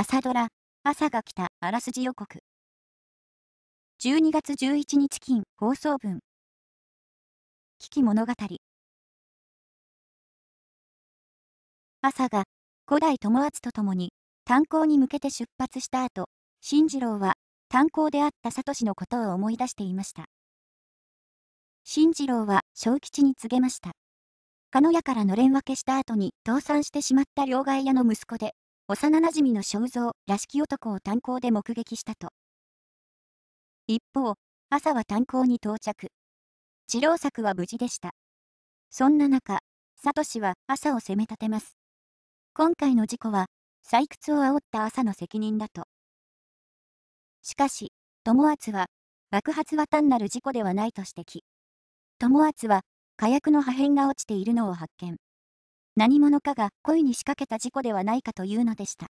朝ドラ、朝が来た、あらすじ予告。12月11日金、放送分。危機物語。朝が、古代友厚と共に、炭鉱に向けて出発した後、新次郎は、炭鉱であったサトシのことを思い出していました。新次郎は、小吉に告げました。鹿屋からのれん分けした後に倒産してしまった両替屋の息子で、幼なじみの肖像らしき男を炭鉱で目撃したと。一方、朝は炭鉱に到着。治療策は無事でした。そんな中、サトシは朝を責め立てます。今回の事故は、採掘を煽った朝の責任だと。しかし、友厚は、爆発は単なる事故ではないと指摘。友厚は、火薬の破片が落ちているのを発見。何者かが故意に仕掛けた事故ではないかというのでした。